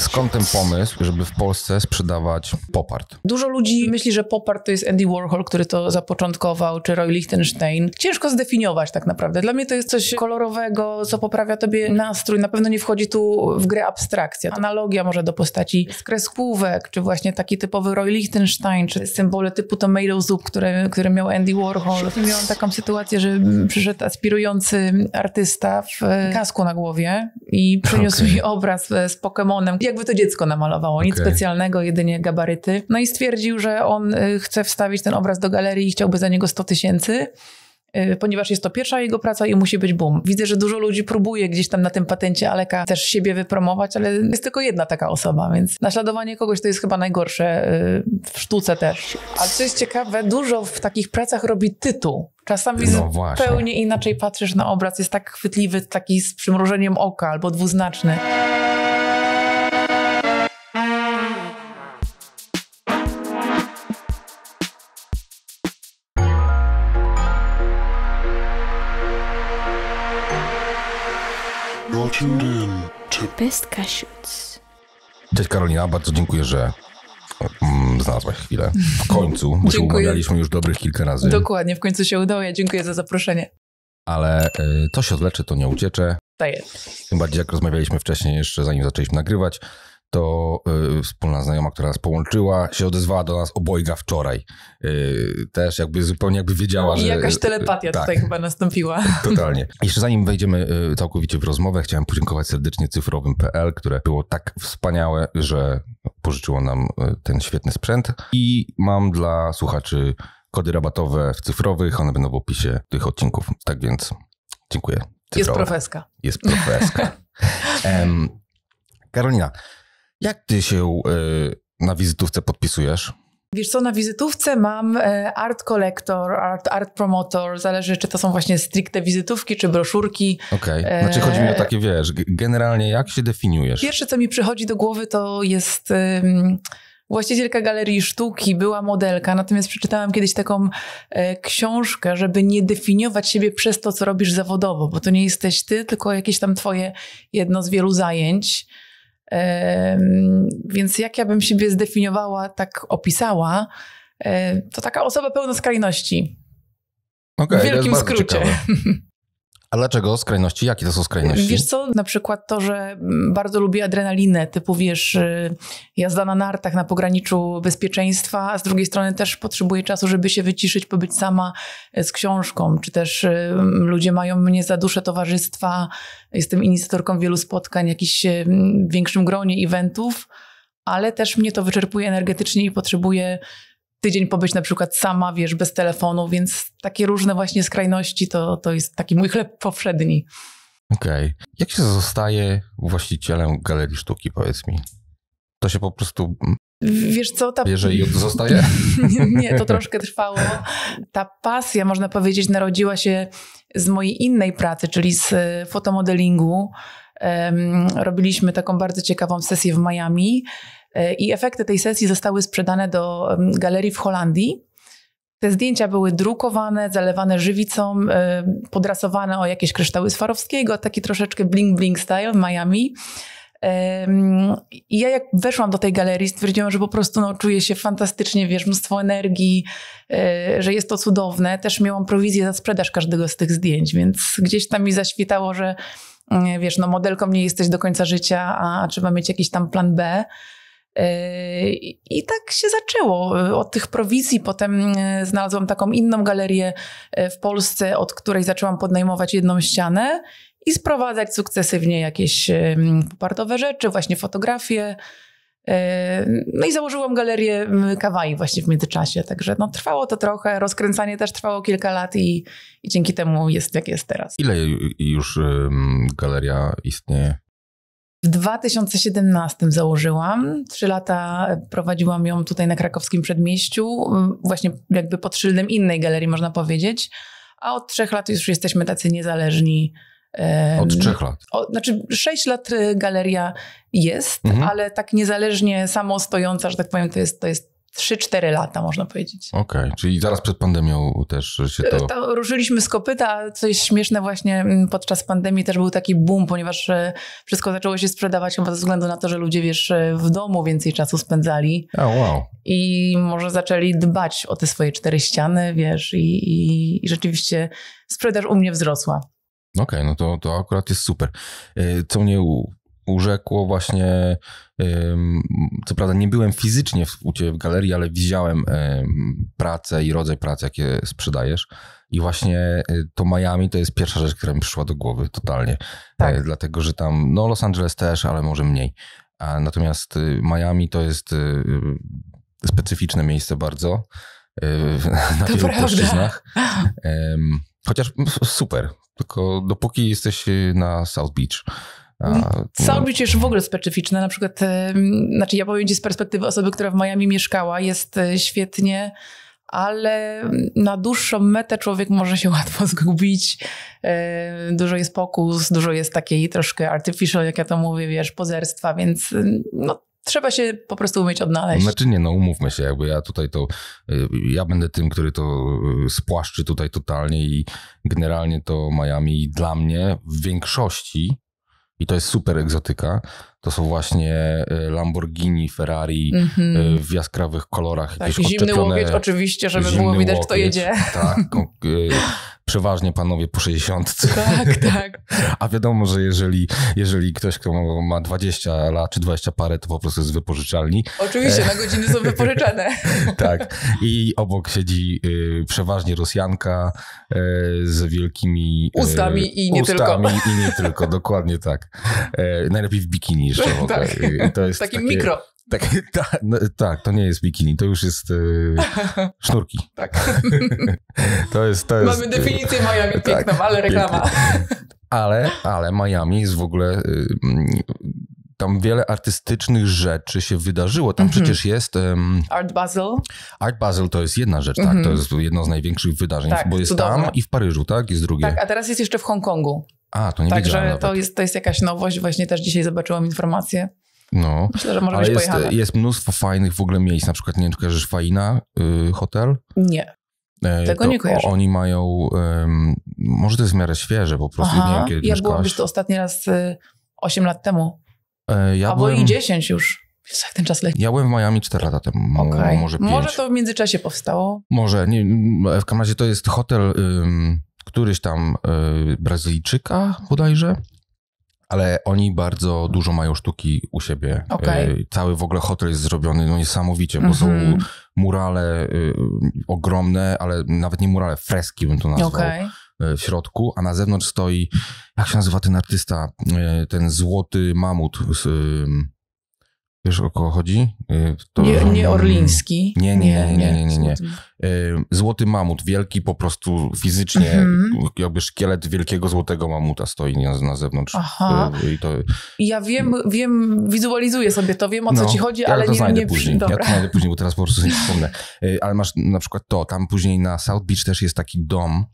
Skąd ten pomysł, żeby w Polsce sprzedawać popart? Dużo ludzi myśli, że popart to jest Andy Warhol, który to zapoczątkował, czy Roy Lichtenstein. Ciężko zdefiniować tak naprawdę. Dla mnie to jest coś kolorowego, co poprawia tobie nastrój. Na pewno nie wchodzi tu w grę abstrakcja. Analogia może do postaci z kreskówek, czy właśnie taki typowy Roy Lichtenstein, czy symbole typu tomato soup, które, które miał Andy Warhol. Miałam taką sytuację, że przyszedł aspirujący artysta w e, kasku na głowie i przyniósł okay. mi obraz e, z Pokemonem jakby to dziecko namalowało, okay. nic specjalnego, jedynie gabaryty. No i stwierdził, że on y, chce wstawić ten obraz do galerii i chciałby za niego 100 tysięcy y, ponieważ jest to pierwsza jego praca i musi być boom. Widzę, że dużo ludzi próbuje gdzieś tam na tym patencie Aleka też siebie wypromować, ale jest tylko jedna taka osoba, więc naśladowanie kogoś to jest chyba najgorsze y, w sztuce też. Ale co jest ciekawe, dużo w takich pracach robi tytuł. Czasami no zupełnie inaczej patrzysz na obraz, jest tak chwytliwy, taki z przymrużeniem oka albo dwuznaczny. Shooting Best Casiuts. Cześć Karolina, bardzo dziękuję, że mm, znalazłaś chwilę. W końcu, bo się umawialiśmy już dobrych kilka razy. Dokładnie, w końcu się udało. Ja dziękuję za zaproszenie. Ale y, to się odleczy, to nie uciecze. To tak jest. Tym bardziej jak rozmawialiśmy wcześniej, jeszcze zanim zaczęliśmy nagrywać, to y, wspólna znajoma, która nas połączyła, się odezwała do nas obojga wczoraj. Y, też jakby zupełnie jakby wiedziała, I że... jakaś telepatia y, tak, tutaj chyba nastąpiła. Totalnie. Jeszcze zanim wejdziemy y, całkowicie w rozmowę, chciałem podziękować serdecznie cyfrowym.pl, które było tak wspaniałe, że pożyczyło nam y, ten świetny sprzęt i mam dla słuchaczy kody rabatowe w cyfrowych, one będą w opisie tych odcinków. Tak więc dziękuję. Cyfrowe. Jest profeska. Jest profeska. um, Karolina, jak ty się y, na wizytówce podpisujesz? Wiesz co, na wizytówce mam e, art collector, art, art promotor, zależy czy to są właśnie stricte wizytówki czy broszurki. Okej, okay. E, znaczy chodzi mi o takie, wiesz, generalnie jak się definiujesz? Pierwsze co mi przychodzi do głowy to jest właścicielka galerii sztuki, była modelka, natomiast przeczytałam kiedyś taką e, książkę, żeby nie definiować siebie przez to, co robisz zawodowo, bo to nie jesteś ty, tylko jakieś tam twoje jedno z wielu zajęć. Więc jak ja bym siebie zdefiniowała, tak opisała, to taka osoba pełna skrajności. Okay, w wielkim skrócie. A dlaczego skrajności? Jakie to są skrajności? Wiesz co, na przykład to, że bardzo lubię adrenalinę, typu wiesz, y, jazda na nartach na pograniczu bezpieczeństwa, a z drugiej strony też potrzebuję czasu, żeby się wyciszyć, pobyć sama y, z książką, czy też y, ludzie mają mnie za duszę towarzystwa, jestem inicjatorką wielu spotkań, jakichś w większym gronie eventów, ale też mnie to wyczerpuje energetycznie i potrzebuję tydzień pobyć na przykład sama, wiesz, bez telefonu, więc takie różne właśnie skrajności to, to jest taki mój chleb powszedni. Okej. Okay. Jak się zostaje właścicielem galerii sztuki, powiedz mi? To się po prostu mm, Wiesz co, ta... Jeżeli zostaje? nie, to troszkę trwało. Ta pasja, można powiedzieć, narodziła się z mojej innej pracy, czyli z e, fotomodelingu. robiliśmy taką bardzo ciekawą sesję w Miami E, I efekty tej sesji zostały sprzedane do galerii w Holandii. Te zdjęcia były drukowane, zalewane żywicą, e, podrasowane o jakieś kryształy Swarowskiego, taki troszeczkę bling-bling style w Miami. I ja jak weszłam do tej galerii, stwierdziłam, że po prostu no, czuję się fantastycznie, wiesz, mnóstwo energii, e, że jest to cudowne. Też miałam prowizję za sprzedaż każdego z tych zdjęć, więc gdzieś tam mi zaświtało, że mm, wiesz, no modelką nie jesteś do końca życia, a trzeba mieć jakiś tam plan B. I tak się zaczęło. Od tych prowizji potem e, znalazłam taką inną galerię e, w Polsce, od której zaczęłam podnajmować jedną ścianę i sprowadzać sukcesywnie jakieś e, popartowe rzeczy, właśnie fotografie. No i założyłam galerię Kawaii właśnie w międzyczasie, także no, trwało to trochę, rozkręcanie też trwało kilka lat i, i dzięki temu jest jak jest teraz. Ile już galeria istnieje? W 2017 założyłam. Trzy lata prowadziłam ją tutaj na krakowskim przedmieściu, mm, właśnie jakby pod szyldem innej galerii, można powiedzieć. A od trzech lat już jesteśmy tacy niezależni. Od trzech lat. O, znaczy, sześć lat y, galeria jest, mhm. ale tak niezależnie samo stojąca, że tak powiem, to jest, to jest 3-4 lata, można powiedzieć. Okej, okay, czyli zaraz przed pandemią też się to... E, to... Ruszyliśmy z kopyta, co jest śmieszne właśnie mm, podczas pandemii też był taki boom, ponieważ e, wszystko zaczęło się sprzedawać chyba ze względu na to, że ludzie wiesz, e, w domu więcej czasu spędzali. Oh, wow. I może zaczęli dbać o te swoje cztery ściany, wiesz, i, i, i rzeczywiście sprzedaż u mnie wzrosła. Okej, okay, no to, to akurat jest super. Co mnie urzekło właśnie, co prawda nie byłem fizycznie u Ciebie w galerii, ale widziałem pracę i rodzaj pracy, jakie sprzedajesz. I właśnie y, to Miami to jest pierwsza rzecz, która mi przyszła do głowy totalnie. Tak. E, dlatego, że tam, no Los Angeles też, ale może mniej. A natomiast y, Miami to jest y, specyficzne miejsce bardzo na to wielu prawda. płaszczyznach. Chociaż super, tylko dopóki jesteś na South Beach Mm. No. Sound Beach w ogóle specyficzne. Na przykład, y, znaczy ja powiem Ci z perspektywy osoby, która w Miami mieszkała, jest y, świetnie, ale na dłuższą metę człowiek może się łatwo zgubić. Y, dużo jest pokus, dużo jest takiej troszkę artificial, jak ja to mówię, wiesz, pozerstwa, więc no, trzeba się po prostu umieć odnaleźć. Znaczy nie, no umówmy się, jakby ja tutaj to, ja będę tym, który to spłaszczy tutaj totalnie i generalnie to Miami dla mnie w większości i to jest super egzotyka. To są właśnie e, Lamborghini, Ferrari mm-hmm. w jaskrawych kolorach. Tak, zimny odczepione... oczywiście, żeby było widać łokieć, kto jedzie. Tak, e, przeważnie panowie po 60. Tak, tak. A wiadomo, że jeżeli, jeżeli ktoś, kto ma 20 lat czy 20 parę, to po prostu jest wypożyczalni. Oczywiście, na godziny są wypożyczane. tak. I obok siedzi y, przeważnie Rosjanka y, z wielkimi... Y, ustami i nie ustami tylko. i nie tylko, dokładnie tak. Y, najlepiej w bikini jeszcze. tak. To jest Takim takie, mikro. Tak, tak, no, tak, to nie jest bikini, to już jest e, sznurki. Tak. to jest, to jest, Mamy e, definicję tak, Miami tak, piękną, ale reklama. Ale, ale Miami jest w ogóle... E, tam wiele artystycznych rzeczy się wydarzyło. Tam mm -hmm. przecież jest. Um, Art Basel. Art Basel to jest jedna rzecz, mm -hmm. To jest jedno z największych wydarzeń, tak, bo jest cudowne. tam i w Paryżu, tak? Jest drugie. Tak, a teraz jest jeszcze w Hongkongu. A, to nie Także to jest, to jest jakaś nowość. Właśnie też dzisiaj zobaczyłam informację. No, Myślę, że może ale być jest, jest mnóstwo fajnych w ogóle miejsc, na przykład nie wiem, czy kojarzysz Faina y, Hotel? Nie. Y, Tego nie kojarzę. Oni mają, y, może to jest w miarę świeże po prostu, Aha, nie wiem kiedy Ja byłam to ostatni raz y, 8 lat temu, e, ja albo byłem... i 10 już. jak ten czas leci. Ja byłem w Miami 4 lata temu, okay. może 5. Może to w międzyczasie powstało? Może, nie, w każdym razie to jest hotel um, któryś tam y, Brazylijczyka bodajże ale oni bardzo dużo mają sztuki u siebie. Okay. E, cały w ogóle hotel jest zrobiony no niesamowicie, bo mm -hmm. są mhm. murale y, ogromne, ale nawet nie murale, freski bym to nazwał. Okay. E, w środku, a na zewnątrz stoi, jak się nazywa ten artysta, y, ten złoty mamut. Wiesz, o kogo chodzi? Y, to... Nie, nie mm. Orliński. Nie, nie, nie, nie, nie. nie, y, Złoty mamut, wielki po prostu fizycznie, mhm. jakby szkielet wielkiego złotego mamuta stoi na, na zewnątrz. Aha. Y, I to... Ja wiem, wiem, wizualizuję sobie to, wiem o no, co ci chodzi, ja ale to nie, znajdę nie... Później. Dobra. Ja to znajdę później, bo teraz po prostu nie wspomnę. Ale masz na przykład to, tam później na South Beach też jest taki dom,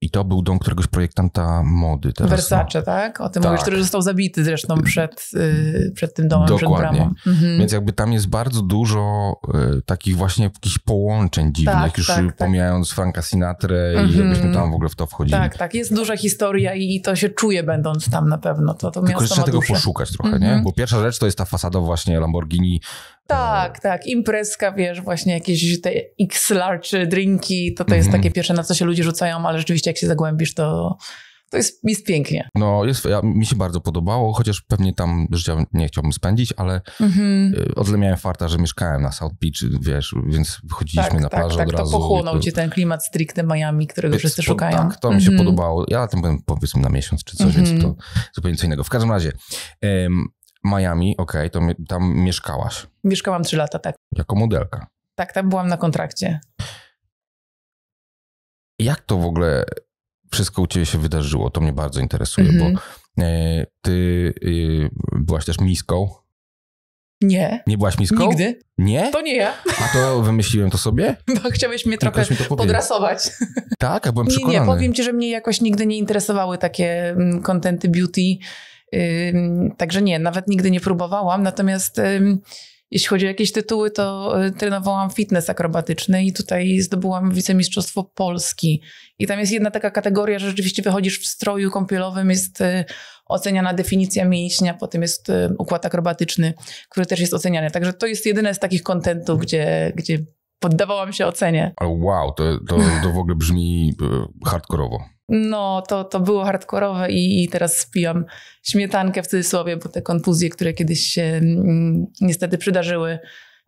i to był dom któregoś projektanta mody. Teraz, Versace, no. tak? O tym tak. mówisz, który został zabity zresztą przed, yy, przed tym domem, Dokładnie. przed bramą. Mhm. Więc jakby tam jest bardzo dużo y, takich właśnie jakichś połączeń dziwnych, tak, już tak, tak. pomijając tak. Franka Sinatrę mhm. i jakbyśmy tam w ogóle w to wchodzili. Tak, tak. Jest duża historia i, to się czuje będąc tam na pewno. To, to Tylko jeszcze tego poszukać trochę, mhm. nie? Bo pierwsza rzecz to jest ta fasada właśnie Lamborghini tak, no. tak. Imprezka, wiesz, właśnie jakieś te X-large drinki, to to jest mm -hmm. takie pierwsze, na co się ludzie rzucają, ale rzeczywiście jak się zagłębisz, to, to jest, jest pięknie. No, jest, ja, mi się bardzo podobało, chociaż pewnie tam życia nie chciałbym spędzić, ale mhm. Y, odle miałem farta, że mieszkałem na South Beach, wiesz, więc chodziliśmy tak, na tak, plażę tak, od tak, razu. Tak, to pochłonął cię ten klimat stricte Miami, którego więc, wszyscy szukają. Tak, to mm -hmm. mi się mhm. podobało. Ja na tym byłem powiedzmy na miesiąc czy coś, mm -hmm. więc mhm. to zupełnie co innego. W każdym razie, um, Miami, okej, okay, to tam mieszkałaś. Mieszkałam 3 lata, tak. Jako modelka. Tak, tam byłam na kontrakcie. Jak to w ogóle wszystko u ciebie się wydarzyło? To mnie bardzo interesuje, mm -hmm. bo mhm. e, ty y, byłaś też miską. Nie. Nie byłaś miską? Nigdy. Nie? To nie ja. A to wymyśliłem to sobie? Bo chciałeś mnie trochę podrasować. Tak, ja byłem przekonany. Nie, nie, powiem ci, że mnie jakoś nigdy nie interesowały takie mm, kontenty beauty Także nie, nawet nigdy nie próbowałam. Natomiast jeśli chodzi o jakieś tytuły, to y, trenowałam fitness akrobatyczny i tutaj zdobyłam wicemistrzostwo Polski. I tam jest jedna taka kategoria, że rzeczywiście wychodzisz w stroju kąpielowym, jest y, oceniana definicja mięśnia, potem jest y, układ akrobatyczny, który też jest oceniany. Także to jest jedyne z takich kontentów, gdzie, gdzie poddawałam się ocenie. Wow, to, to, to w ogóle brzmi hardkorowo no to, to było hardkorowe i, i teraz spijam śmietankę w cudzysłowie, bo te kontuzje, które kiedyś się mm, niestety przydarzyły,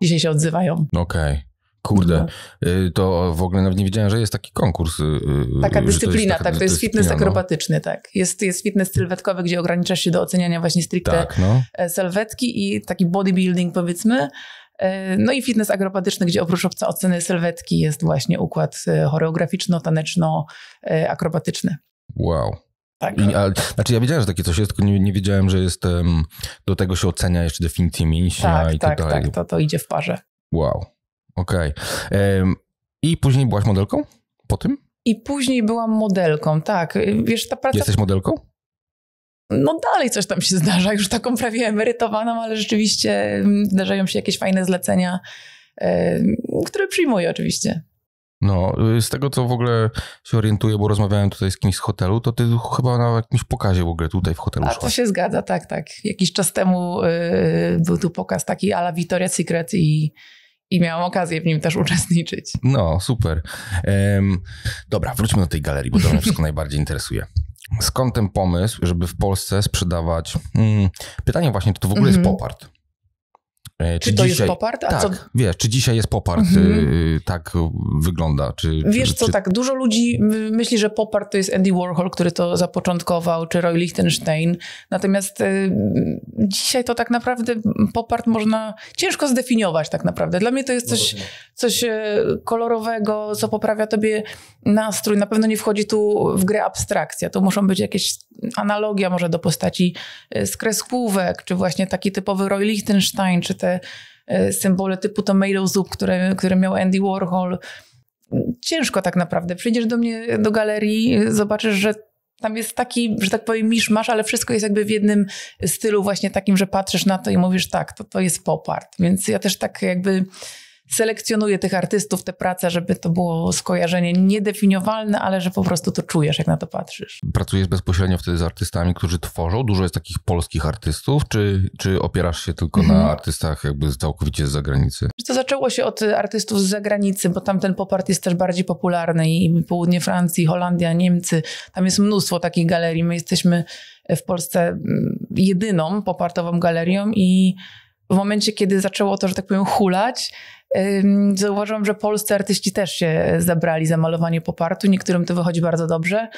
dzisiaj się odzywają. Okej. Okay. Kurde, no. y, to w ogóle nawet nie wiedziałem, że jest taki konkurs. Y, y, taka dyscyplina, taka, tak. To jest fitness no. akrobatyczny, tak. Jest, jest fitness sylwetkowy, gdzie ogranicza się do oceniania właśnie stricte tak, no. E, sylwetki i taki bodybuilding powiedzmy. E, no i fitness akrobatyczny gdzie oprócz obca oceny sylwetki jest właśnie układ e, choreograficzno-taneczno-akrobatyczny. E, wow. Tak. I, a, znaczy ja wiedziałem, że takie coś jest, tylko nie, nie wiedziałem, że jest um, do tego się ocenia jeszcze definicję mięśnia tak, i tak, dalej. Tak, to, to idzie w parze. Wow, okej. Okay. I później byłaś modelką po tym? I później byłam modelką, tak. Wiesz, ta praca... Jesteś modelką? no dalej coś tam się zdarza, już taką prawie emerytowaną, ale rzeczywiście mm, zdarzają się jakieś fajne zlecenia, które przyjmuję oczywiście. No, y, z tego co w ogóle się orientuję, bo rozmawiałem tutaj z kimś z hotelu, to ty chyba na jakimś pokazie w ogóle tutaj w hotelu A szłaś. to się zgadza, tak, tak. Jakiś czas temu yy, był tu pokaz taki ala Victoria's Secret i, i miałam okazję w nim też uczestniczyć. No, super. Um, dobra, wróćmy do tej galerii, bo to mnie wszystko najbardziej interesuje skąd ten pomysł, żeby w Polsce sprzedawać. Mm, pytanie właśnie, czy to w ogóle mm jest mhm. popart? E, czy, czy to dzisiaj, jest popart? A tak, co... wiesz, czy dzisiaj jest popart, mhm. E, e, tak wygląda? Czy, wiesz czy, co, czy... tak, dużo ludzi myśli, że popart to jest Andy Warhol, który to zapoczątkował, czy Roy Lichtenstein, natomiast y, dzisiaj to tak naprawdę popart można ciężko zdefiniować tak naprawdę. Dla mnie to jest coś, no coś kolorowego, co poprawia tobie nastrój. Na pewno nie wchodzi tu w grę abstrakcja, to muszą być jakieś analogia może do postaci e, z kreskówek, czy właśnie taki typowy Roy Lichtenstein, czy te e, symbole typu tomato soup, które, które miał Andy Warhol. Ciężko tak naprawdę. Przyjdziesz do mnie do galerii, zobaczysz, że tam jest taki, że tak powiem, misz-masz, ale wszystko jest jakby w jednym stylu właśnie takim, że patrzysz na to i mówisz tak, to, to jest pop art. Więc ja też tak jakby selekcjonuje tych artystów, te prace, żeby to było skojarzenie niedefiniowalne, ale że po prostu to czujesz, jak na to patrzysz. Pracujesz bezpośrednio wtedy z artystami, którzy tworzą? Dużo jest takich polskich artystów, czy, czy opierasz się tylko na mhm. artystach jakby całkowicie z zagranicy? To zaczęło się od artystów z zagranicy, bo tam ten jest też bardziej popularny i południe Francji, Holandia, Niemcy, tam jest mnóstwo takich galerii. My jesteśmy w Polsce mm, jedyną popartową galerią i w momencie, kiedy zaczęło to, że tak powiem, hulać, Zauważyłam, że polscy artyści też się zabrali za malowanie popartu. Niektórym to wychodzi bardzo dobrze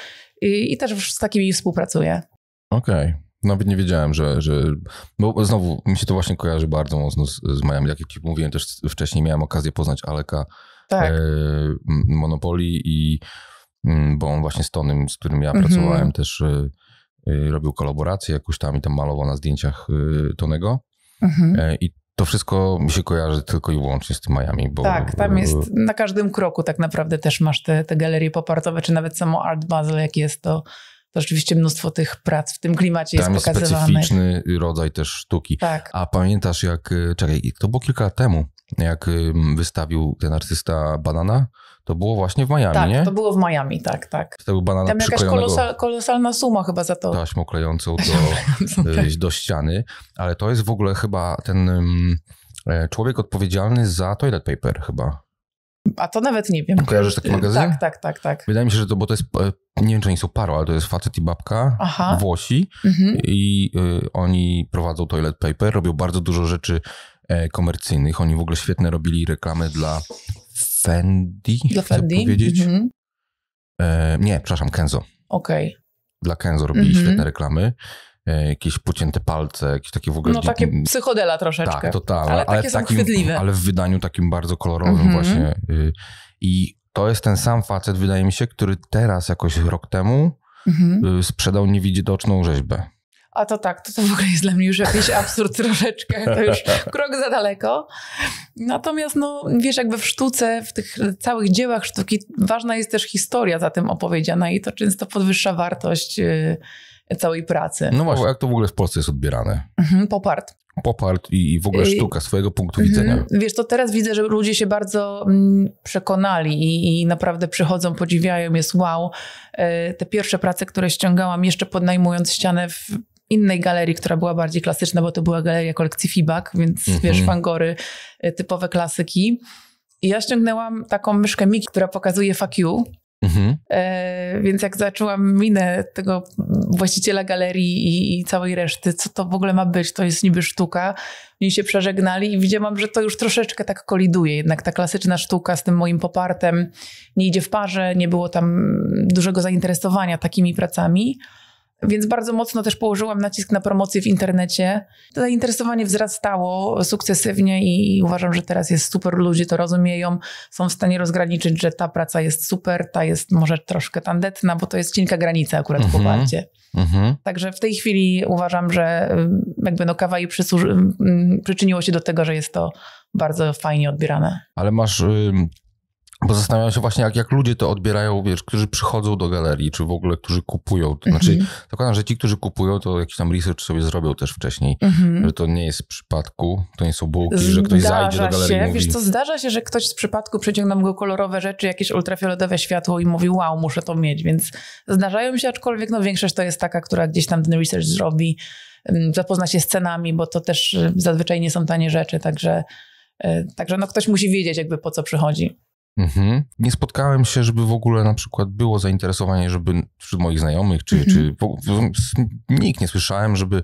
i, i też z takimi współpracuję. Okej. Okay. Nawet nie wiedziałem, że, że. Bo znowu mi się to właśnie kojarzy bardzo mocno z, z Miami. Jak ci mówiłem, też wcześniej miałem okazję poznać Aleka tak. E, Monopoli i mm, bo on właśnie z Tonym, z którym ja mm -hmm. pracowałem, też e, e robił kolaborację jakoś tam i tam malował na zdjęciach e, Tonego. Mhm. E, I to wszystko mi się kojarzy tylko i wyłącznie z tym Miami. Bo... Tak, tam jest e, na każdym kroku tak naprawdę też masz te, te galerie popartowe, czy nawet samo Art Basel, jak jest to to rzeczywiście mnóstwo tych prac w tym klimacie Tam jest specyficzny rodzaj też sztuki. Tak. A pamiętasz jak, e, czekaj, to było kilka lat temu, jak wystawił ten artysta Banana to było właśnie w Miami, tak, nie? to było w Miami, tak, tak. To był banan Tam jakaś kolosal, kolosalna suma chyba za to. Taśmą klejącą do, tak. y, do ściany, ale to jest w ogóle chyba ten um, człowiek odpowiedzialny za toilet paper chyba. A to nawet nie wiem. Kojarzysz taki y, magazyn? Tak, tak, tak, tak. Wydaje mi się, że to, bo to jest, e, nie wiem czy oni są paru, ale to jest facet i babka, Aha. Włosi mhm. i y, oni prowadzą toilet paper, robią bardzo dużo rzeczy e, komercyjnych. Oni w ogóle świetne robili reklamy dla Fendi, Dla chcę Fendi? powiedzieć. Mm -hmm. e, nie, przepraszam, Kenzo. Okej. Okay. Dla Kenzo robili mm -hmm. świetne reklamy. E, jakieś pocięte palce, jakieś takie w ogóle... No takie psychodela troszeczkę. Tak, totalnie. Ale, ale, w takim, ale w wydaniu takim bardzo kolorowym mm -hmm. właśnie. Y, I to jest ten sam facet, wydaje mi się, który teraz jakoś rok temu mhm. y, sprzedał niewidoczną rzeźbę. A to tak, to, to w ogóle jest dla mnie już jakiś absurd troszeczkę, to już krok za daleko. Natomiast no, wiesz, jakby w sztuce, w tych całych dziełach sztuki ważna jest też historia za tym opowiedziana i to często podwyższa wartość y, całej pracy. No właśnie, jak to w ogóle w Polsce jest odbierane? Mhm, popart popart i, w ogóle sztuka swojego punktu mhm. widzenia. Wiesz, to teraz widzę, że ludzie się bardzo mm, przekonali i, i, naprawdę przychodzą, podziwiają, jest wow. Y, te pierwsze prace, które ściągałam jeszcze podnajmując ścianę w innej galerii, która była bardziej klasyczna, bo to była galeria kolekcji Fibak, więc mhm. wiesz, fangory, y, typowe klasyki. I ja ściągnęłam taką myszkę Miki, która pokazuje Fuck you. Mhm. E, więc jak zaczęłam minę tego właściciela galerii i, i, całej reszty, co to w ogóle ma być, to jest niby sztuka, oni się przeżegnali i widziałam, że to już troszeczkę tak koliduje. Jednak ta klasyczna sztuka z tym moim popartem nie idzie w parze, nie było tam dużego zainteresowania takimi pracami. Więc bardzo mocno też położyłam nacisk na promocję w internecie. Zainteresowanie wzrastało sukcesywnie i uważam, że teraz jest super, ludzie to rozumieją, są w stanie rozgraniczyć, że ta praca jest super, ta jest może troszkę tandetna, bo to jest cienka granica akurat w poparcie. Mhm. Mhm. Także w tej chwili uważam, że mm, jakby no kawa i mm, przyczyniło się do tego, że jest to bardzo fajnie odbierane. Ale masz bo zastanawiam się właśnie, jak, jak ludzie to odbierają, wiesz, którzy przychodzą do galerii, czy w ogóle, którzy kupują. To znaczy, mm -hmm. zakładam, że ci, którzy kupują, to jakiś tam research sobie zrobią też wcześniej, mm -hmm. że to nie jest w przypadku, to nie są bułki, zdarza że ktoś zajdzie do galerii mówi... Wiesz co, zdarza się, że ktoś z przypadku przyciągnął go kolorowe rzeczy, jakieś ultrafioletowe światło i mówi, wow, muszę to mieć, więc zdarzają się, aczkolwiek no większość to jest taka, która gdzieś tam ten research zrobi, zapozna się z cenami, bo to też y, zazwyczaj nie są tanie rzeczy, także, y, także no ktoś musi wiedzieć jakby po co przychodzi. Mhm. Nie spotkałem się, żeby w ogóle na przykład było zainteresowanie, żeby wśród moich znajomych, czy, mhm. czy nikt nie słyszałem, żeby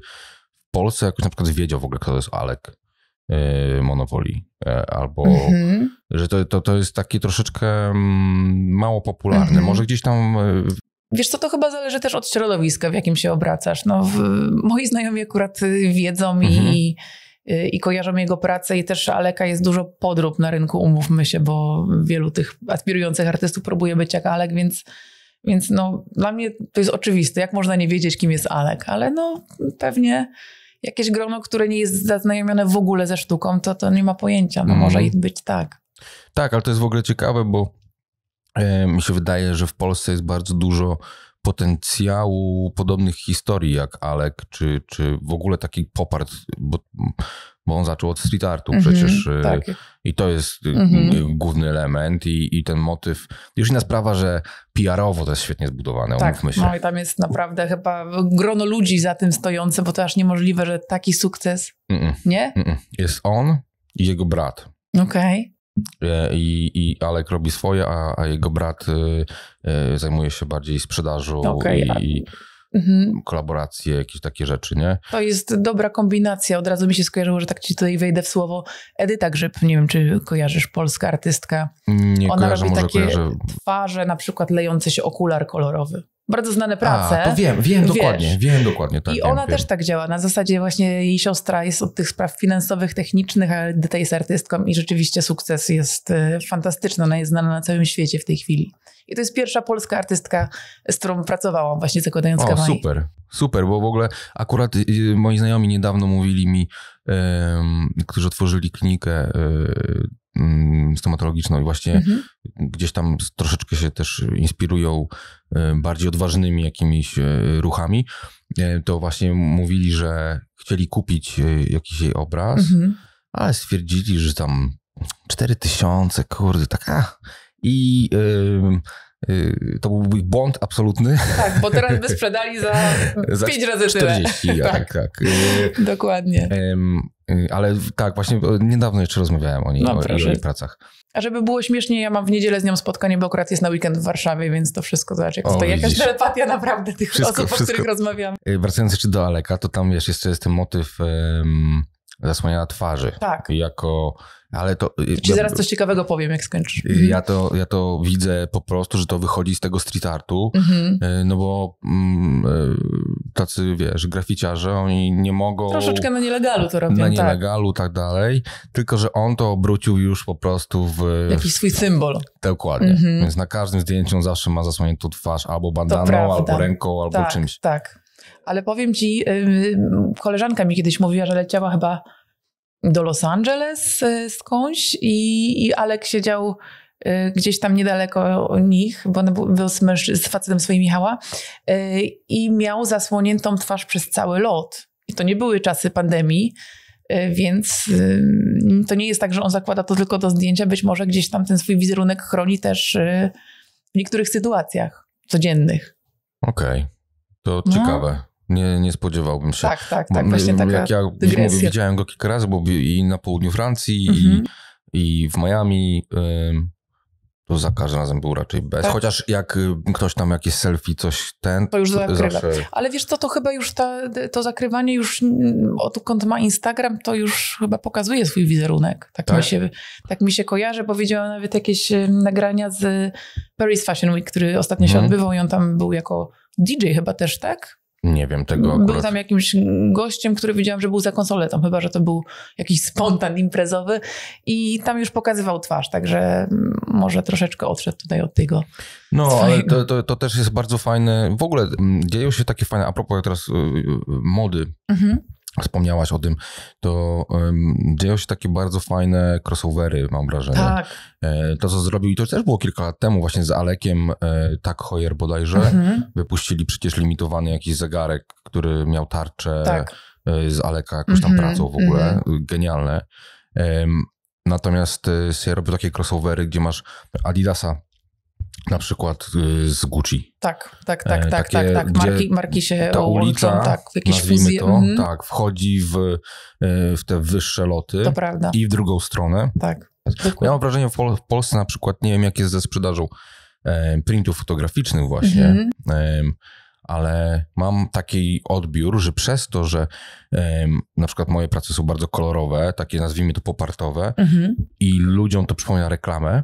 w Polsce jakoś na przykład wiedział w ogóle, kto to jest Alek. Y, Monopoli, e, albo mhm. że to, to, to jest taki troszeczkę mm, mało popularny. Mhm. Może gdzieś tam. E, Wiesz co, to chyba zależy też od środowiska, w jakim się obracasz. No, w, moi znajomi akurat y, wiedzą mhm. i Y, i kojarzą jego pracę i też Aleka jest dużo podrób na rynku, umówmy się, bo wielu tych aspirujących artystów próbuje być jak Alek, więc, więc no, dla mnie to jest oczywiste, jak można nie wiedzieć, kim jest Alek, ale no pewnie jakieś grono, które nie jest zaznajomione w ogóle ze sztuką, to, to nie ma pojęcia, no mm. może i być tak. Tak, ale to jest w ogóle ciekawe, bo e, mi się wydaje, że w Polsce jest bardzo dużo potencjału podobnych historii jak Alek, czy, czy w ogóle taki popart, bo, bo on zaczął od street artu mhm, przecież y, tak. i to jest y, mhm. y, główny element i, i ten motyw. Już inna sprawa, że PR-owo to jest świetnie zbudowane, tak, umówmy się. No i tam jest naprawdę chyba grono ludzi za tym stojące, bo to aż niemożliwe, że taki sukces, mm nie? Jest on i jego brat. Okej. Okay. E, i, i Alek robi swoje, a, a jego brat y, y zajmuje się bardziej sprzedażą okay, i, a... mhm. kolaboracje, jakieś takie rzeczy, nie? To jest dobra kombinacja. Od razu mi się skojarzyło, że tak ci tutaj wejdę w słowo. Edyta Grzyb, nie wiem, czy kojarzysz, polska artystka. Nie Ona kojarzę, robi takie kojarzę. twarze, na przykład lejące się okular kolorowy bardzo znane prace. A, to wiem, wiem Wiesz. dokładnie, wiem dokładnie. Tak, I wiem, ona wiem. też tak działa. Na zasadzie właśnie jej siostra jest od tych spraw finansowych, technicznych, ale Dyta jest artystką i rzeczywiście sukces jest y, fantastyczny. Ona jest znana na całym świecie w tej chwili. I to jest pierwsza polska artystka, z którą pracowałam właśnie zakładając o, kawaii. super, super, bo w ogóle akurat y, y, moi znajomi niedawno mówili mi, um, którzy otworzyli klinikę um, stomatologiczną i właśnie mhm gdzieś tam troszeczkę się też inspirują e, bardziej odważnymi jakimiś e, ruchami, e, to właśnie mówili, że chcieli kupić jakiś jej obraz, mhm. ale stwierdzili, że tam 4000, kurde, tak, a, i yy, yy, to byłby błąd absolutny. Tak, bo teraz by sprzedali za, pięć 5 razy 40, tyle. tak, tak. tak. Dokładnie. Yy, Y, ale tak, właśnie niedawno jeszcze rozmawiałem o niej, no, o, o jej pracach. A żeby było śmiesznie, ja mam w niedzielę z nią spotkanie, bo akurat jest na weekend w Warszawie, więc to wszystko zobacz, jak o, jakaś telepatia naprawdę tych wszystko, osób, wszystko. o których rozmawiam. Y, wracając jeszcze do Aleka, to tam wiesz, jeszcze jest ten motyw zasłania twarzy. Tak. Jako, ale to... Y, Ci ja, zaraz coś ciekawego powiem, jak skończysz. Y, mhm. Ja to, ja to widzę po prostu, że to wychodzi z tego street artu, mhm. Y, no bo mm, tacy, wiesz, graficiarze, oni nie mogą... Troszeczkę na nielegalu to robią, Na tak. nielegalu, tak. tak dalej, tylko, że on to obrócił już po prostu w... Jakiś swój symbol. Dokładnie. Mhm. Więc na każdym zdjęciu on zawsze ma zasłoniętą twarz albo bandaną, albo ręką, albo tak, czymś. tak. Ale powiem ci, koleżanka mi kiedyś mówiła, że leciała chyba do Los Angeles y, skądś i, i Alek siedział y, gdzieś tam niedaleko nich, bo on był z, z facetem swojej Michała y, i miał zasłoniętą twarz przez cały lot. I to nie były czasy pandemii, więc to nie jest tak, że on zakłada to tylko do zdjęcia. Być może gdzieś tam ten swój wizerunek chroni też w niektórych sytuacjach codziennych. Okej, okay. to no. ciekawe. Nie, nie spodziewałbym się. Tak, tak, tak. właśnie taka jak ja widziałem go kilka razy, bo i na południu Francji, mhm. i, i w Miami. Y to za każdym razem był raczej bez. Tak. Chociaż jak y, ktoś tam jakieś selfie, coś ten. To już zakrywa. Zawsze... Ale wiesz co, to chyba już ta, to zakrywanie już odkąd ma Instagram, to już chyba pokazuje swój wizerunek. Tak, tak? Mi, się, tak mi się kojarzy, bo widziałam nawet jakieś y, nagrania z Paris Fashion Week, który ostatnio się hmm. odbywał i on tam był jako DJ chyba też, tak? Nie wiem tego akurat. Był tam jakimś gościem, który widziałam, że był za konsoletą, chyba, że to był jakiś spontan imprezowy i tam już pokazywał twarz, także może troszeczkę odszedł tutaj od tego. No, swojego. ale to, to, to, też jest bardzo fajne. W ogóle mm, dzieją się takie fajne, a propos teraz y, y, mody, mhm. Wspomniałaś o tym, to um, dzieją się takie bardzo fajne crossovery, mam wrażenie. Tak. E, to, co zrobił, i to też było kilka lat temu, właśnie z Alekiem, e, tak Hoyer bodajże, mhm. wypuścili przecież limitowany jakiś zegarek, który miał tarczę tak. e, z Aleka, jakąś tam mhm. pracą w ogóle. Mhm. Genialne. E, natomiast Sierra robił takie crossovery, gdzie masz Adidasa na przykład y, z Gucci. Tak, tak, tak, e, tak, tak, tak. Marki, marki się ta łączą, ulica, tak, w jakieś fuzje. To, mm. Tak, wchodzi w, e, w te wyższe loty. To prawda. I w drugą stronę. Tak. Ja mam wrażenie, w, Pol w Polsce na przykład, nie wiem jak jest ze sprzedażą e, printów fotograficznych właśnie, mm e, ale mam taki odbiór, że przez to, że na przykład moje prace są bardzo kolorowe, takie nazwijmy to popartowe mm -hmm. i ludziom to przypomina reklamę,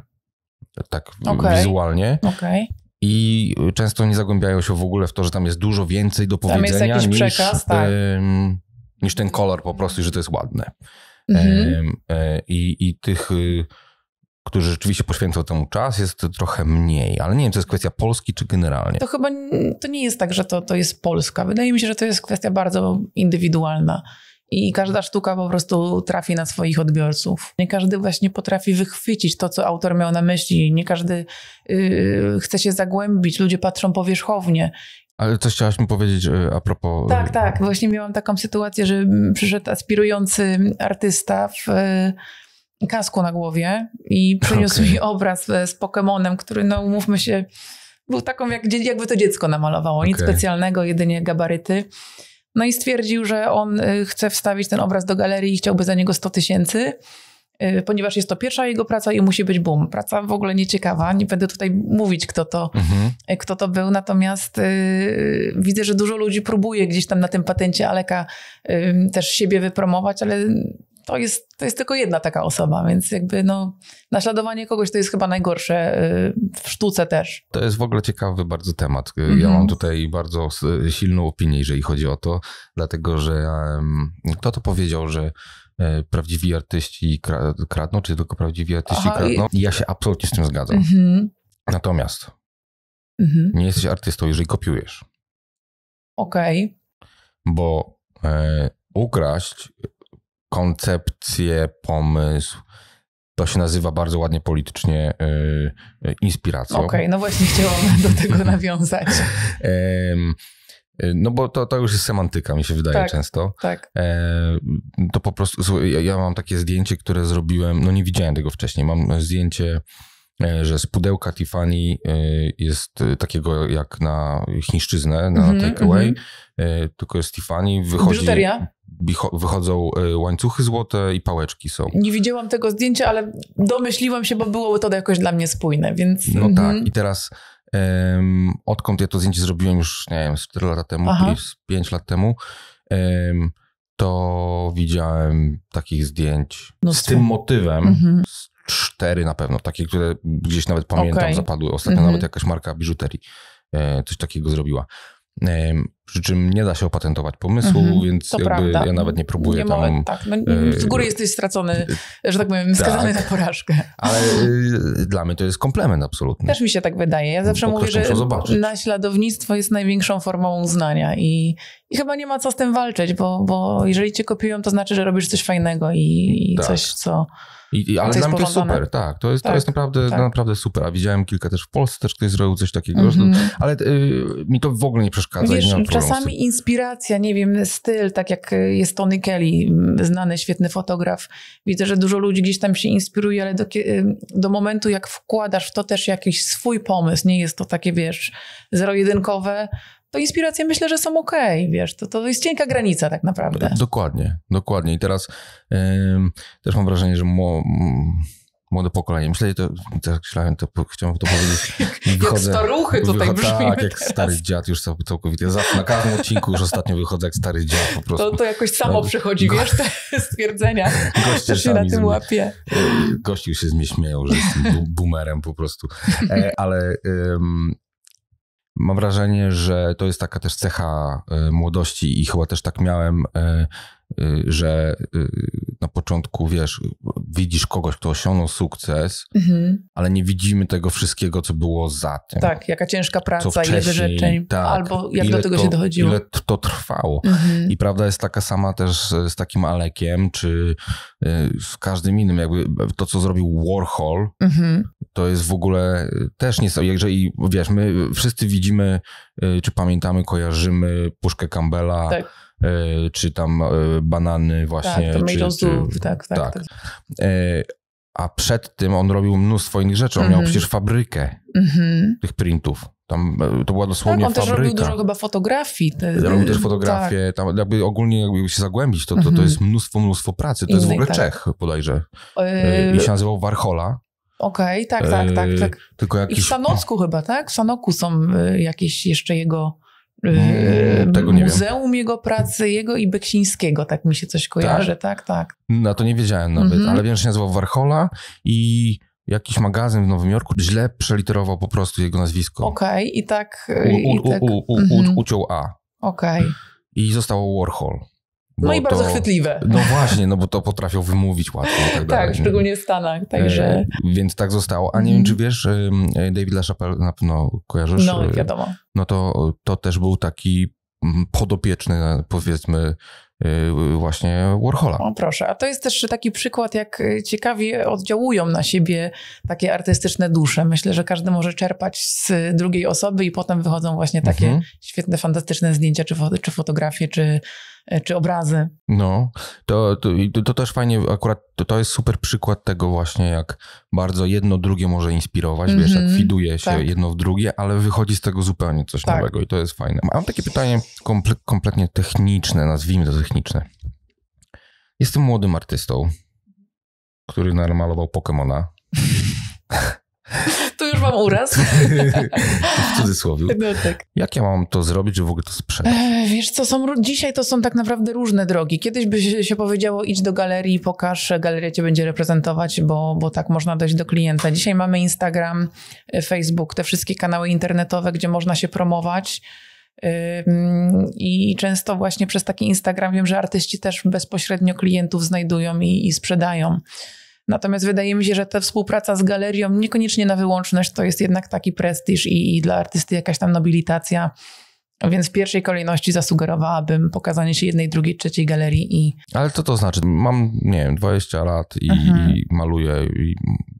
tak okay. wizualnie. Okay. I często nie zagłębiają się w ogóle w to, że tam jest dużo więcej do powiedzenia niż, przekaz, tak. niż ten kolor po prostu, że to jest ładne. Mhm. E, i, I tych y, którzy rzeczywiście poświęcą temu czas, jest trochę mniej. Ale nie wiem, czy to jest kwestia Polski, czy generalnie. To chyba to nie jest tak, że to, to jest Polska. Wydaje mi się, że to jest kwestia bardzo indywidualna i każda sztuka po prostu trafi na swoich odbiorców. Nie każdy właśnie potrafi wychwycić to, co autor miał na myśli, nie każdy yy, chce się zagłębić, ludzie patrzą powierzchownie. Ale coś chciałaś mi powiedzieć y, a propos. Y, tak, tak. Właśnie miałam taką sytuację, że przyszedł aspirujący artysta w y, kasku na głowie i przyniósł okay. mi obraz z Pokemonem, który, no mówmy się, był taką, jak, jakby to dziecko namalowało. Nic okay. specjalnego, jedynie gabaryty. No i stwierdził, że on y, chce wstawić ten obraz do galerii i chciałby za niego 100 tysięcy, y, ponieważ jest to pierwsza jego praca i musi być boom. Praca w ogóle nieciekawa, nie będę tutaj mówić, kto to, mhm. Y, kto to był, natomiast widzę, że dużo ludzi próbuje gdzieś tam na tym patencie Aleka też siebie wypromować, ale to jest, to jest tylko jedna taka osoba, więc jakby no, naśladowanie kogoś to jest chyba najgorsze y, w sztuce też. To jest w ogóle ciekawy bardzo temat. Ja mm -hmm. mam tutaj bardzo silną opinię, jeżeli chodzi o to, dlatego że kto to powiedział, że e, prawdziwi artyści kradną, czy tylko prawdziwi artyści Aha, kradną? I... Ja się absolutnie z tym zgadzam. Mm -hmm. Natomiast mm -hmm. nie jesteś artystą, jeżeli kopiujesz. Okej. Okay. Bo e, ukraść koncepcję, pomysł. To się nazywa bardzo ładnie politycznie yy, inspiracją. Okej, okay, no właśnie chciałam do tego nawiązać. Y, no bo to, to już jest semantyka, mi się wydaje tak, często. Tak. E, to po prostu, ja, ja mam takie zdjęcie, które zrobiłem, no nie widziałem tego wcześniej. Mam zdjęcie E, że z pudełka Tiffany e, jest e, takiego jak na chińszczyznę, na mm -hmm, takeaway, mm -hmm. tylko z Tiffany wychodzi... Biżuteria? Wychodzą łańcuchy złote i pałeczki są. Nie widziałam tego zdjęcia, ale domyśliłam się, bo było to jakoś dla mnie spójne, więc... No mhm. tak, i teraz um, odkąd ja to zdjęcie zrobiłem już, nie wiem, 4 lata temu, Aha. 5 lat temu, um, to widziałem takich zdjęć no z tym motywem, mm z cztery na pewno, takie, które gdzieś nawet pamiętam, okay. zapadły. Ostatnio mm -hmm. nawet mhm. jakaś marka biżuterii e, coś takiego zrobiła. Przy czym nie da się opatentować pomysłu, mm -hmm, więc jakby ja nawet nie próbuję nie tam... Mogę, tak. No, e, z góry jesteś stracony, że tak powiem, skazany tak, na porażkę. Ale e, dla mnie to jest komplement absolutnie. Też mi się tak wydaje. Ja zawsze mówię, że naśladownictwo jest największą formą uznania i, i chyba nie ma co z tym walczyć, bo, bo jeżeli cię kopiują, to znaczy, że robisz coś fajnego i, i tak. coś, co. I, ale dla mnie to super, tak. To jest, tak, to jest naprawdę, tak. naprawdę super. A widziałem kilka też w Polsce, też ktoś zrobił coś takiego, mm -hmm. ale y, mi to w ogóle nie przeszkadza. Wiesz, nie Czasami inspiracja, nie wiem, styl, tak jak e, jest Tony Kelly, mm, znany, świetny fotograf. Widzę, że dużo ludzi gdzieś tam się inspiruje, ale do, e, do momentu, jak wkładasz w to też jakiś swój pomysł, nie jest to takie, wiesz, zero-jedynkowe, to inspiracje myślę, że są ok, wiesz, to, to jest cienka granica tak naprawdę. Dokładnie, dokładnie. I teraz yy, też mam wrażenie, że mo, młode pokolenie. że to, tak myślałem, to chciałem to powiedzieć. Wychodzę, jak staruchy tutaj wycho- brzmi. Tak, jak teraz. stary dziad już całkowity. na każdym odcinku już ostatnio wychodzę jak stary dziad po prostu. To, to jakoś samo no, przychodzi, go... wiesz, te stwierdzenia. Goście też się na tym łapie. Y, Gości już się z mnie śmieją, że jestem boomerem po prostu. E, ale... Um, mam wrażenie, że to jest taka też cecha y, młodości i chyba też tak miałem, y, Y, że y, na początku, wiesz, widzisz kogoś, kto osiągnął sukces, mhm. ale nie widzimy tego wszystkiego, co było za tym. Tak, jaka ciężka praca, ile wyrzeczeń, tak, albo jak do tego to, się dochodziło. Ile to trwało. Mhm. I prawda jest taka sama też z takim Alekiem, czy y, z każdym innym. Jakby to, co zrobił Warhol, mhm. to jest w ogóle też niesamowite. Jeżeli, wiesz, my wszyscy widzimy, czy pamiętamy, kojarzymy Puszkę Campbella, tak E, czy tam e, banany właśnie. Tak, czy, czy, tak, tak. tak. tak. A przed tym on robił mnóstwo innych rzeczy. On mm -hmm. miał mhm. przecież fabrykę mm -hmm. tych printów. Tam, to była dosłownie tak, on fabryka. też robił dużo chyba fotografii. Robił też fotografie. Tak. Tam, jakby ogólnie jakby się zagłębić, to, to, to mhm. jest mnóstwo, mnóstwo pracy. To jest w ogóle tak. Czech bodajże. Yy... I się nazywał Warhola. Okej, okay, tak, tak, tak, tak. Tylko jakiś... I w Sanocku chyba, tak? W Sanoku są jakieś jeszcze jego Mhm. E, tego nie Muzeum wiem. jego pracy, jego i Beksińskiego, tak mi się coś kojarzy, tak, tak. tak. No to nie wiedziałem nawet, mhm. ale wiem, że się nazywał Warhola i jakiś magazyn w Nowym Jorku źle przeliterował po prostu jego nazwisko. Okej, okay, i tak... U, u, i tak... U, u, u, mhm. uciął A. Okej. Okay. I został Warhol no i bardzo to, chwytliwe. No właśnie, no bo to potrafią wymówić łatwo. I tak, tak dalej. szczególnie w Stanach, także... E, więc tak zostało. A nie wiem, mhm. czy wiesz, mm, e, David LaChapelle, na pewno kojarzysz? No, e, wiadomo. No to, to też był taki mm, podopieczny, powiedzmy, właśnie Warhola. O proszę, a to jest też taki przykład, jak ciekawie oddziałują na siebie takie artystyczne dusze. Myślę, że każdy może czerpać z drugiej osoby i potem wychodzą właśnie takie mhm. świetne, fantastyczne zdjęcia, czy, czy fotografie, czy E, czy obrazy. No, to, to, to też fajnie, akurat to, to, jest super przykład tego właśnie, jak bardzo jedno drugie może inspirować, mm -hmm. wiesz, jak widuje mhm, się tak. jedno w drugie, ale wychodzi z tego zupełnie coś tak. nowego i to jest fajne. Mam takie pytanie komple kompletnie techniczne, nazwijmy to techniczne. Jestem młodym artystą, który namalował Pokemona. już mam uraz. w cudzysłowie. No tak. Jak ja mam to zrobić, żeby w ogóle to sprzedać? E, wiesz co, są, dzisiaj to są tak naprawdę różne drogi. Kiedyś by się powiedziało, idź do galerii, pokaż, galeria cię będzie reprezentować, bo, bo tak można dojść do klienta. Dzisiaj mamy Instagram, e, Facebook, te wszystkie kanały internetowe, gdzie można się promować. I często właśnie przez taki Instagram wiem, że artyści też bezpośrednio klientów znajdują i, i sprzedają. Natomiast wydaje mi się, że ta współpraca z galerią niekoniecznie na wyłączność to jest jednak taki prestiż i, i dla artysty jakaś tam nobilitacja więc w pierwszej kolejności zasugerowałabym pokazanie się jednej, drugiej, trzeciej galerii i. Ale co to znaczy? Mam, nie wiem, 20 lat i, mhm. i maluję i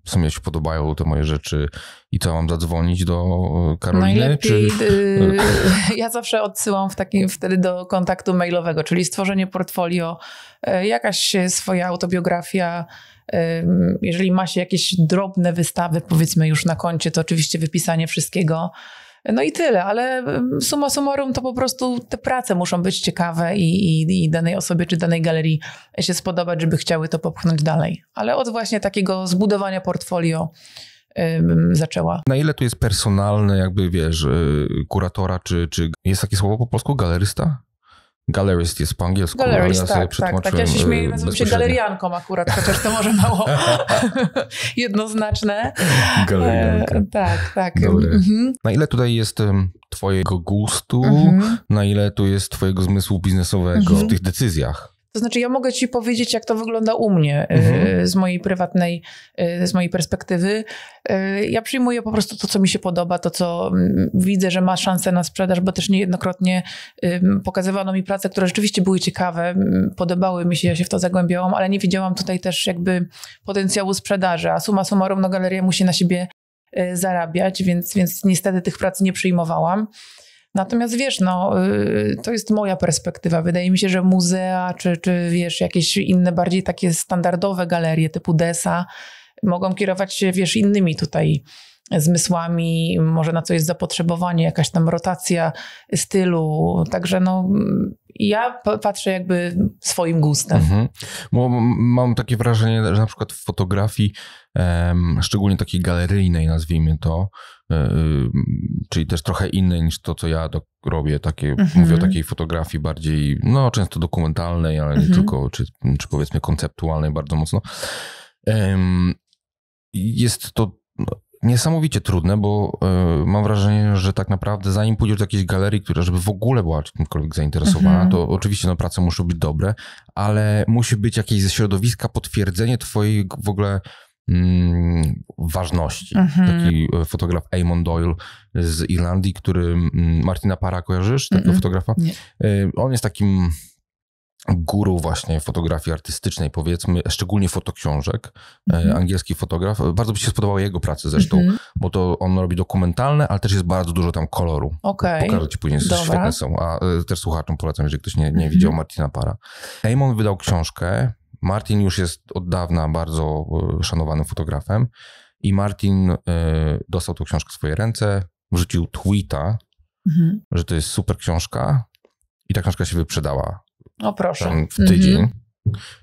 w sumie się podobają te moje rzeczy i co mam zadzwonić do e, Karoliny? Najlepiej, czy... E, ja zawsze odsyłam w takim, wtedy do kontaktu mailowego, czyli stworzenie portfolio, e, jakaś swoja autobiografia. Jeżeli ma się jakieś drobne wystawy, powiedzmy już na koncie, to oczywiście wypisanie wszystkiego. No i tyle, ale summa summarum to po prostu te prace muszą być ciekawe i, i, i danej osobie czy danej galerii się spodobać, żeby chciały to popchnąć dalej. Ale od właśnie takiego zbudowania portfolio zaczęła. Na ile tu jest personalne, jakby wiesz, e, kuratora, czy, czy jest takie słowo po polsku, galerysta? Galerist jest po angielsku, no, Galerist, ja tak, tak, tak, ja się e, śmieję, nazywam się galerianką akurat, chociaż to może mało jednoznaczne. Galerianka. E, tak, tak. Mhm. Na ile tutaj jest twojego gustu, mhm. na ile tu jest twojego zmysłu biznesowego mhm. w tych decyzjach? To znaczy, ja mogę ci powiedzieć, jak to wygląda u mnie e, mhm. z mojej prywatnej, e, z mojej perspektywy. E, ja przyjmuję po prostu to, co mi się podoba, to, co mm, widzę, że ma szansę na sprzedaż, bo też niejednokrotnie pokazywano mi prace, które rzeczywiście były ciekawe, podobały mi się, ja się w to zagłębiałam, ale nie widziałam tutaj też jakby potencjału sprzedaży, a suma summarum no, galeria musi na siebie zarabiać, więc, więc niestety tych prac nie przyjmowałam. Natomiast wiesz, no, y, to jest moja perspektywa. Wydaje mi się, że muzea, czy, czy wiesz, jakieś inne bardziej takie standardowe galerie typu DESA mogą kierować się, wiesz, innymi tutaj zmysłami, może na co jest zapotrzebowanie, jakaś tam rotacja stylu. Także no, ja patrzę jakby swoim gustem. Mhm. mam takie wrażenie, że na przykład w fotografii, szczególnie takiej galeryjnej, nazwijmy to, E, y, czyli też trochę inne niż to, co ja do, robię. Takie, mhm. Mówię o takiej fotografii bardziej, no często dokumentalnej, ale nie mhm. tylko, czy, czy powiedzmy konceptualnej bardzo mocno. Jest to no, niesamowicie trudne, bo e, mam wrażenie, że tak naprawdę zanim pójdziesz do jakiejś galerii, która żeby w ogóle była czymkolwiek zainteresowana, mhm. to oczywiście no, prace muszą być dobre, ale musi być jakieś ze środowiska potwierdzenie twojej w ogóle Mm, ważności. Mhm. Taki e, fotograf Eamon Doyle z Irlandii, który mm, Martina Para kojarzysz, tego fotografa? Nie. E, on jest takim guru właśnie fotografii artystycznej, powiedzmy, szczególnie fotoksiążek. E, mhm. Angielski fotograf. Bardzo mi się spodobała jego praca zresztą, mhm. bo to on robi dokumentalne, ale też jest bardzo dużo tam koloru. Okay. Pokażę ci później, Dobra. świetne są. A też słuchaczom polecam, jeżeli ktoś nie, nie widział Martina Para. Eamon wydał książkę Martin już jest od dawna bardzo e, szanowanym fotografem i Martin e, dostał tą książkę w swoje ręce, wrzucił tweeta, mhm. że to jest super książka i ta książka się wyprzedała. O proszę. W tydzień. Mhm.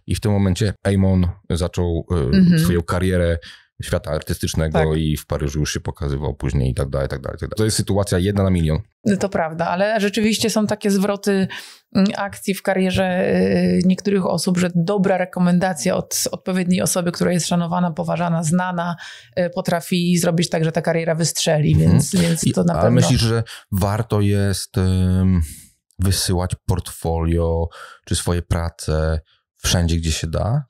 I w tym momencie Eamon zaczął e, mhm. swoją karierę świata artystycznego tak. i w Paryżu już się pokazywał później i tak dalej, i tak dalej, tak dalej. To jest sytuacja jedna na milion. No to prawda, ale rzeczywiście są takie zwroty mm, akcji w karierze y, niektórych osób, że dobra rekomendacja od odpowiedniej osoby, która jest szanowana, poważana, znana, y, potrafi zrobić tak, że ta kariera wystrzeli, mhm. więc, więc to na pewno... Ale myślisz, że warto jest wysyłać portfolio czy swoje prace wszędzie, gdzie się da?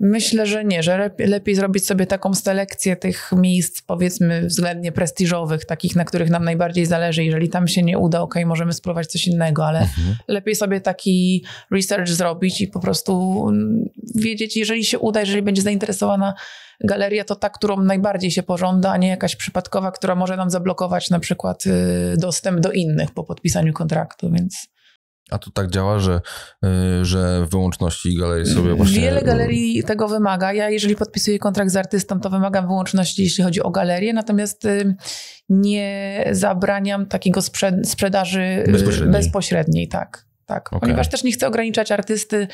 Myślę, że nie, że lepiej zrobić sobie taką selekcję tych miejsc, powiedzmy, względnie prestiżowych, takich, na których nam najbardziej zależy. Jeżeli tam się nie uda, ok, możemy spróbować coś innego, ale mhm. lepiej sobie taki research zrobić i po prostu mm, wiedzieć, jeżeli się uda, jeżeli będzie zainteresowana galeria, to ta, którą najbardziej się pożąda, a nie jakaś przypadkowa, która może nam zablokować na przykład y, dostęp do innych po podpisaniu kontraktu, więc. A to tak działa, że, y, że wyłączności galerii sobie mm, właśnie... Wiele y, galerii tego wymaga. Ja jeżeli podpisuję kontrakt z artystą, to wymagam wyłączności, jeśli chodzi o galerię, natomiast y, nie zabraniam takiego sprzed sprzedaży bezpośredniej. bezpośredniej tak, tak. Okay. Ponieważ też nie chcę ograniczać artysty,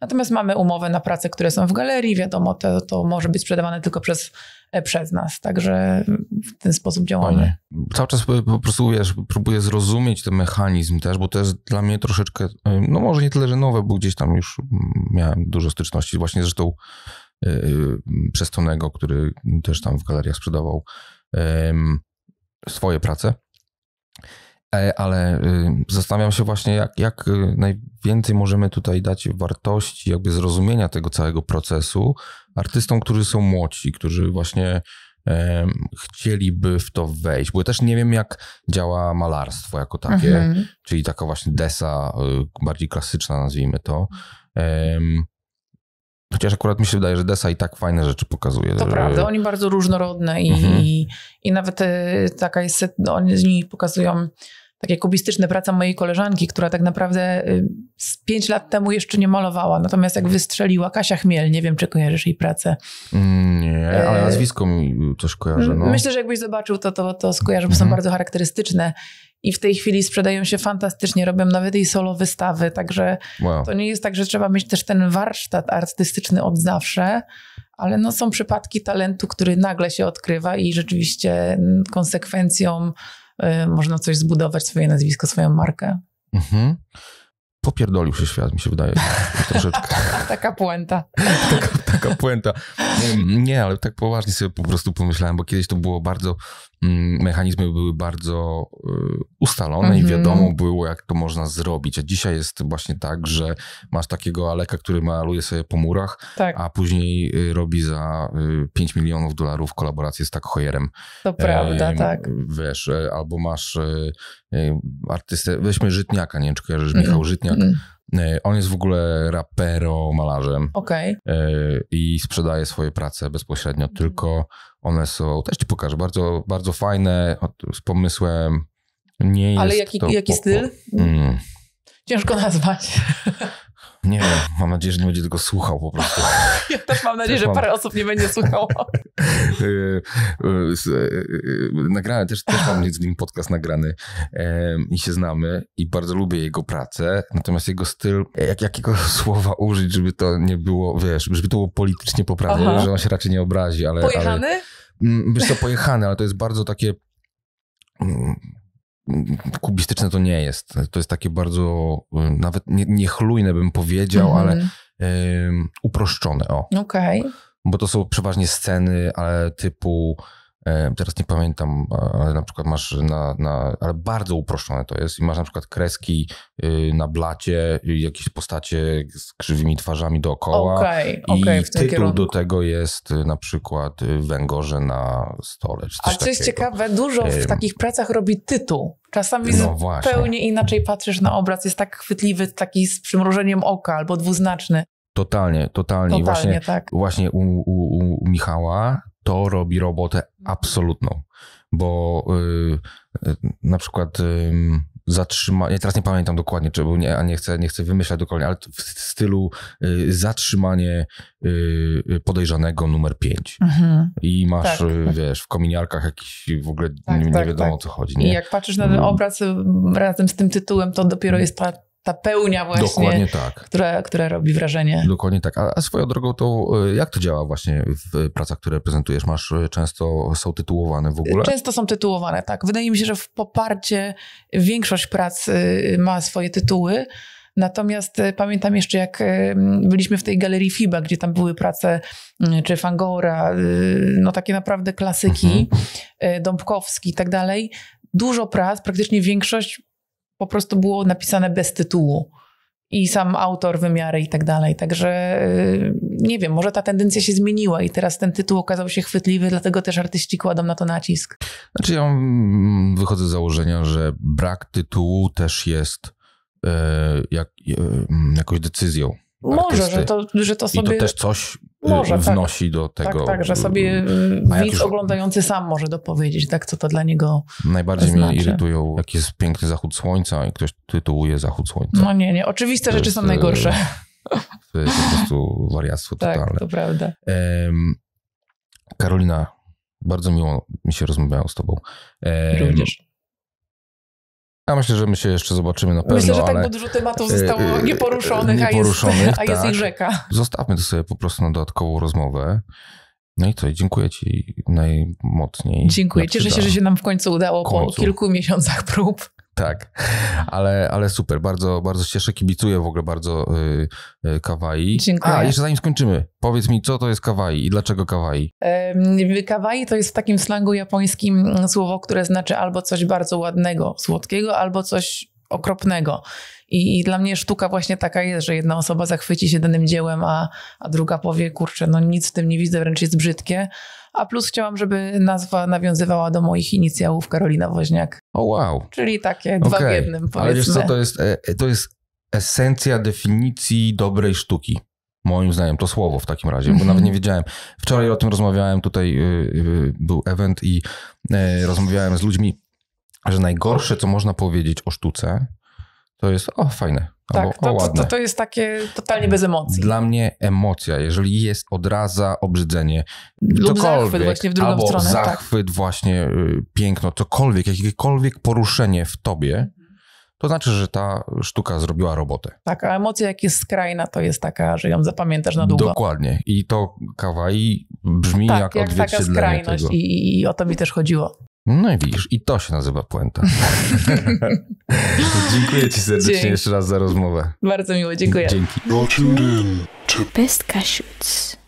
natomiast mamy umowę na prace, które są w galerii, wiadomo, to, to może być sprzedawane tylko przez E, przez nas. Także w ten sposób działamy. Panie, cały czas e, po prostu wiesz, próbuję zrozumieć ten mechanizm też, bo to jest dla mnie troszeczkę, e, no może nie tyle, że nowe, bo gdzieś tam już miałem dużo styczności. Właśnie zresztą przez Tonego, który też tam w galeriach sprzedawał swoje prace E, ale y, zastanawiam się właśnie, jak, jak y, najwięcej możemy tutaj dać wartości, jakby zrozumienia tego całego procesu artystom, którzy są młodsi, którzy właśnie e, chcieliby w to wejść, bo ja też nie wiem, jak działa malarstwo jako takie, mhm. czyli taka właśnie desa, y, bardziej klasyczna nazwijmy to. Chociaż akurat mi się wydaje, że Desa i tak fajne rzeczy pokazuje. To że... prawda, oni bardzo różnorodne i, mhm. i, i, nawet taka jest, no, oni z pokazują takie kubistyczne, praca mojej koleżanki, która tak naprawdę y, z pięć lat temu jeszcze nie malowała. Natomiast jak wystrzeliła Kasia Chmiel, nie wiem, czy kojarzysz jej pracę. Mm, nie, ale e, nazwisko mi też kojarzę. No. Myślę, że jakbyś zobaczył, to, to, to skojarzy, bo są mhm. bardzo charakterystyczne. I w tej chwili sprzedają się fantastycznie, robią nawet jej solo wystawy, także wow. to nie jest tak, że trzeba mieć też ten warsztat artystyczny od zawsze, ale no są przypadki talentu, który nagle się odkrywa i rzeczywiście mm, konsekwencją Y, można coś zbudować, swoje nazwisko, swoją markę. Mhm. Popierdolił się świat, mi się wydaje. Troszeczkę. taka puenta. taka, taka puenta. Nie, mm, nie, ale tak poważnie sobie po prostu pomyślałem, bo kiedyś to było bardzo Mm, mechanizmy były bardzo y, ustalone mhm. i wiadomo było, jak to można zrobić. A dzisiaj jest właśnie tak, że masz takiego Aleka, który maluje sobie po murach, tak. a później y, robi za 5 y, milionów dolarów kolaborację z tak hojerem. To prawda, e, tak. Wiesz, albo masz artystę, weźmy Żytniaka, nie wiem, czy kojarzysz, Michał Żytniak, mm. E, on jest w ogóle rapero, malarzem. Okej. Okay. E, I sprzedaje swoje prace bezpośrednio, mhm. tylko one są, też ci pokażę, bardzo, bardzo fajne, z pomysłem. Nie Ale jaki, jaki styl? Mm. Ciężko nazwać. Nie, mam nadzieję, że nie będzie tego słuchał po prostu. Ja też mam nadzieję, też że mam... parę osób nie będzie słuchało. Y, y, y, nagrane, też, też mam z nim podcast nagrany i się znamy i bardzo lubię jego pracę, natomiast jego styl, jak, jakiego słowa użyć, żeby to nie było, wiesz, żeby to było politycznie poprawne, Aha. że on się raczej nie obrazi, ale... Pojechany? Ale, mm, wiesz pojechany, ale to jest bardzo takie mm, kubistyczne to nie jest. To jest takie bardzo, y, nawet nie, niechlujne bym powiedział, mm. ale uproszczone. Okej. Okay. Bo to są przeważnie sceny, ale typu Teraz nie pamiętam, ale na przykład masz na, na, ale bardzo uproszczone to jest i masz na przykład kreski y, na blacie, y, jakieś postacie z krzywymi twarzami dookoła okay, okay, i tytuł kierunku. do tego jest y, na przykład węgorze na stole. Czy coś A co jest ciekawe, dużo w takich pracach robi tytuł. Czasami no zupełnie inaczej patrzysz na obraz, jest tak chwytliwy, taki z przymrużeniem oka albo dwuznaczny. Totalnie, totalnie. totalnie właśnie, tak. właśnie u, u, u Michała to robi robotę mhm. absolutną, bo y, y, na przykład yy, zatrzymanie, teraz nie pamiętam dokładnie, czy, bo nie, nie, chcę, nie chcę wymyślać dokładnie, ale w stylu y, zatrzymanie y, y podejrzanego numer 5. Mhm. I masz, tak. wiesz, w kominiarkach jakiś w ogóle tak, nie, tak, wiadomo tak. o co chodzi. Nie? I jak patrzysz na ten mm. obraz razem z tym tytułem, to dopiero mm. jest ta ta pełnia właśnie, tak. która, która robi wrażenie. Dokładnie tak. A, a swoją drogą to e, jak to działa właśnie w pracach, które prezentujesz? Masz e, często, są tytułowane w ogóle? Często są tytułowane, tak. Wydaje mi się, że w poparcie większość prac e, ma swoje tytuły. Natomiast pamiętam jeszcze, jak byliśmy w tej galerii FIBA, gdzie tam były prace mm, czy Fangora, no takie naprawdę klasyki, mhm. Dąbkowski i tak dalej. Dużo prac, praktycznie większość po prostu było napisane bez tytułu. I sam autor, wymiary i tak dalej. Także y, nie wiem, może ta tendencja się zmieniła i teraz ten tytuł okazał się chwytliwy, dlatego też artyści kładą na to nacisk. Znaczy ja mm, wychodzę z założenia, że brak tytułu też jest e, jak, e, mm, jakąś decyzją. Artysty. Może, że to, że to sobie. I to też coś y, może, tak. wnosi tak. do tego. Tak, tak, że y, sobie y, widz już... oglądający sam może dopowiedzieć, tak, co to dla niego. Najbardziej znaczy. mnie irytują, jak jest piękny zachód słońca i ktoś tytułuje zachód słońca. No nie, nie, oczywiste to rzeczy jest, są najgorsze. To jest po prostu wariactwo tak, totalne. to prawda. Um, Karolina, bardzo miło mi się rozmawiało z tobą. Um, Również. Ja myślę, że my się jeszcze zobaczymy na pewno. Myślę, że tak dużo tematów y, y, zostało nieporuszonych, nieporuszonych a jest, a jest tak. rzeka. Zostawmy to sobie po prostu na dodatkową rozmowę. No i co, dziękuję Ci najmocniej. Dziękuję. Cieszę się, że się nam w końcu udało końcu. po kilku miesiącach prób. Tak, ale, ale super, bardzo, bardzo się cieszę, kibicuję w ogóle bardzo y, y, kawaii. Dziękuję. A, jeszcze zanim skończymy, powiedz mi, co to jest kawaii i dlaczego kawaii? Kawaii to jest w takim slangu japońskim słowo, które znaczy albo coś bardzo ładnego, słodkiego, albo coś okropnego. I, I, dla mnie sztuka właśnie taka jest, że jedna osoba zachwyci się danym dziełem, a, a druga powie, kurczę, no nic w tym nie widzę, wręcz jest brzydkie a plus chciałam, żeby nazwa nawiązywała do moich inicjałów Karolina Woźniak. O oh, wow. Czyli takie dwa okay. w jednym powiedzmy. Ale wiesz co, to jest, e, e, to jest esencja definicji dobrej sztuki. Moim zdaniem to słowo w takim razie, bo nawet nie mhm. wiedziałem. Wczoraj o tym rozmawiałem, tutaj e, był event i rozmawiałem z ludźmi, że najgorsze, co można powiedzieć o sztuce, to jest o fajne. Tak, albo, to, o, to, to, to, jest takie totalnie bez emocji. Dla mnie emocja, jeżeli jest odraza, obrzydzenie, Lub zachwyt właśnie w drugą albo stronę. Tak. zachwyt, tak? właśnie y, piękno, cokolwiek, jakiekolwiek poruszenie w tobie, to znaczy, że ta sztuka zrobiła robotę. Tak, a emocja jak jest skrajna, to jest taka, że ją zapamiętasz na długo. Dokładnie. I to kawaii brzmi tak, jak, jak jest taka skrajność tego. I, I o to mi też chodziło. No i widzisz, i to się nazywa puenta. dziękuję ci serdecznie Dzięki. jeszcze raz za rozmowę. Bardzo miło, dziękuję. Dzięki. Best Cashews.